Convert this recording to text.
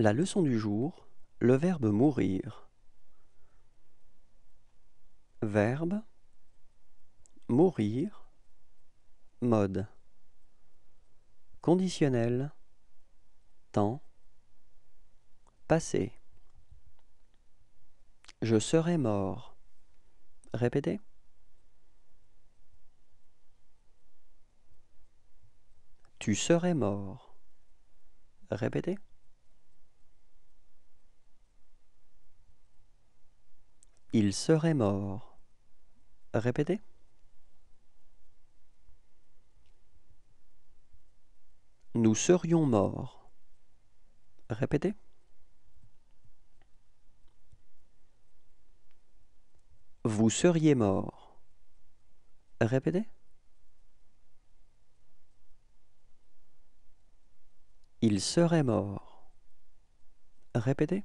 La leçon du jour, le verbe mourir. Verbe mourir mode conditionnel temps passé Je serai mort. Répétez. Tu serais mort. Répétez. Il serait mort. Répétez. Nous serions morts. Répétez. Vous seriez mort. Répétez. Il serait mort. Répétez.